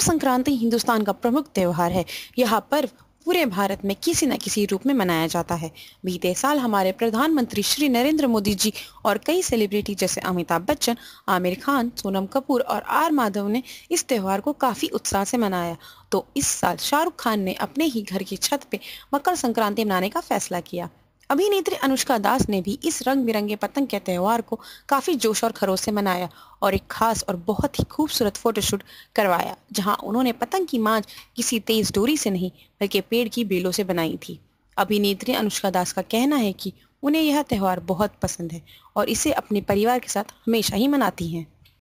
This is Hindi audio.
मकर संक्रांति हिंदुस्तान का प्रमुख त्यौहार है यह पर्व पूरे भारत में किसी न किसी रूप में मनाया जाता है बीते साल हमारे प्रधानमंत्री श्री नरेंद्र मोदी जी और कई सेलिब्रिटी जैसे अमिताभ बच्चन आमिर खान सोनम कपूर और आर माधव ने इस त्यौहार को काफी उत्साह से मनाया तो इस साल शाहरुख खान ने अपने ही घर की छत पे मकर संक्रांति मनाने का फैसला किया अभिनेत्री अनुष्का दास ने भी इस रंग बिरंगे पतंग के त्यौहार को काफी जोश और खरोश से मनाया और एक खास और बहुत ही खूबसूरत फोटोशूट करवाया जहां उन्होंने पतंग की मांझ किसी तेज डोरी से नहीं बल्कि पेड़ की बेलों से बनाई थी अभिनेत्री अनुष्का दास का कहना है कि उन्हें यह त्यौहार बहुत पसंद है और इसे अपने परिवार के साथ हमेशा ही मनाती हैं